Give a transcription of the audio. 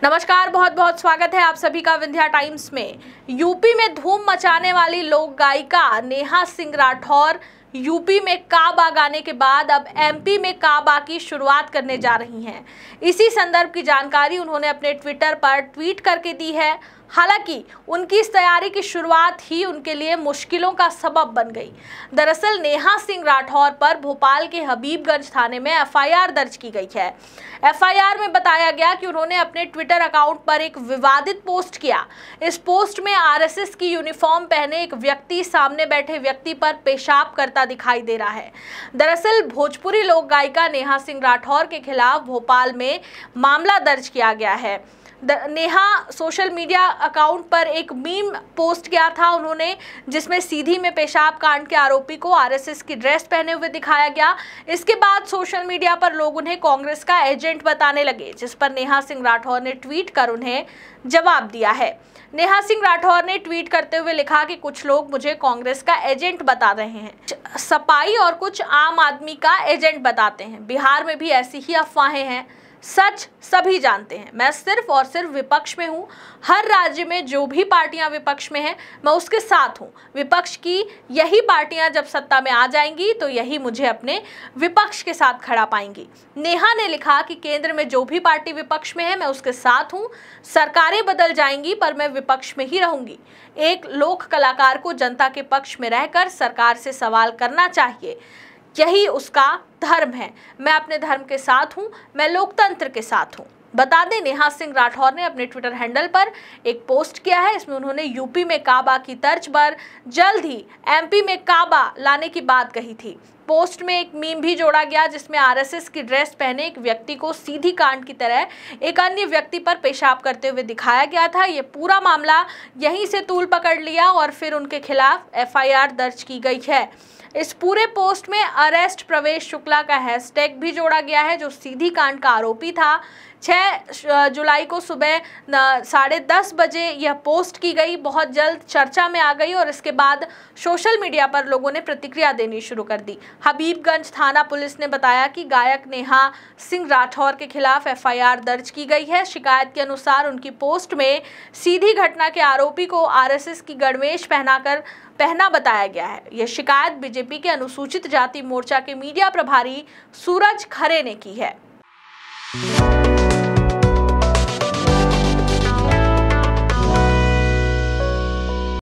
नमस्कार बहुत बहुत स्वागत है आप सभी का विंध्या टाइम्स में यूपी में धूम मचाने वाली लोक गायिका नेहा सिंह राठौर यूपी में काबा गाने के बाद अब एमपी में काबा की शुरुआत करने जा रही हैं इसी संदर्भ की जानकारी उन्होंने अपने ट्विटर पर ट्वीट करके दी है हालांकि उनकी इस तैयारी की शुरुआत ही उनके लिए मुश्किलों का सबब बन गई दरअसल नेहा सिंह राठौर पर भोपाल के हबीबगंज थाने में एफआईआर दर्ज की गई है एफआईआर में बताया गया कि उन्होंने अपने ट्विटर अकाउंट पर एक विवादित पोस्ट किया इस पोस्ट में आरएसएस की यूनिफॉर्म पहने एक व्यक्ति सामने बैठे व्यक्ति पर पेशाब करता दिखाई दे रहा है दरअसल भोजपुरी लोक गायिका नेहा सिंह राठौर के खिलाफ भोपाल में मामला दर्ज किया गया है नेहा सोशल मीडिया अकाउंट पर एक मीम पोस्ट किया था उन्होंने जिसमें सीधी में पेशाब कांड के आरोपी को आरएसएस की ड्रेस पहने हुए दिखाया गया इसके बाद सोशल मीडिया पर लोग उन्हें कांग्रेस का एजेंट बताने लगे जिस पर नेहा सिंह राठौर ने ट्वीट कर उन्हें जवाब दिया है नेहा सिंह राठौर ने ट्वीट करते हुए लिखा कि कुछ लोग मुझे कांग्रेस का एजेंट बता रहे हैं सपाई और कुछ आम आदमी का एजेंट बताते हैं बिहार में भी ऐसी ही अफवाहें हैं सच सभी जानते हैं मैं सिर्फ और सिर्फ विपक्ष में हूँ हर राज्य में जो भी पार्टियाँ विपक्ष में हैं मैं उसके साथ हूँ विपक्ष की यही पार्टियाँ जब सत्ता में आ जाएंगी तो यही मुझे अपने विपक्ष के साथ खड़ा पाएंगी नेहा ने लिखा कि केंद्र में जो भी पार्टी विपक्ष में है मैं उसके साथ हूँ सरकारें बदल जाएंगी पर मैं विपक्ष में ही रहूंगी एक लोक कलाकार को जनता के पक्ष में रहकर सरकार से सवाल करना चाहिए यही उसका धर्म है मैं अपने धर्म के साथ हूँ मैं लोकतंत्र के साथ हूँ बता दें नेहा सिंह राठौर ने अपने ट्विटर हैंडल पर एक पोस्ट किया है इसमें उन्होंने यूपी में काबा की तर्ज पर जल्द ही एमपी में काबा लाने की बात कही थी पोस्ट में एक मीम भी जोड़ा गया जिसमें आरएसएस की ड्रेस पहने एक व्यक्ति को सीधी कांड की तरह एक अन्य व्यक्ति पर पेशाब करते हुए दिखाया गया था ये पूरा मामला यहीं से तूल पकड़ लिया और फिर उनके खिलाफ एफ दर्ज की गई है इस पूरे पोस्ट में अरेस्ट प्रवेश शुक्ला का हैशटैग भी जोड़ा गया है जो सीधी कांड का आरोपी था 6 जुलाई को सुबह साढ़े दस बजे यह पोस्ट की गई बहुत जल्द चर्चा में आ गई और इसके बाद सोशल मीडिया पर लोगों ने प्रतिक्रिया देनी शुरू कर दी हबीबगंज थाना पुलिस ने बताया कि गायक नेहा सिंह राठौर के खिलाफ एफआईआर दर्ज की गई है शिकायत के अनुसार उनकी पोस्ट में सीधी घटना के आरोपी को आरएसएस की गणवेश पहनाकर पहना बताया गया है यह शिकायत बीजेपी के अनुसूचित जाति मोर्चा के मीडिया प्रभारी सूरज खरे ने की है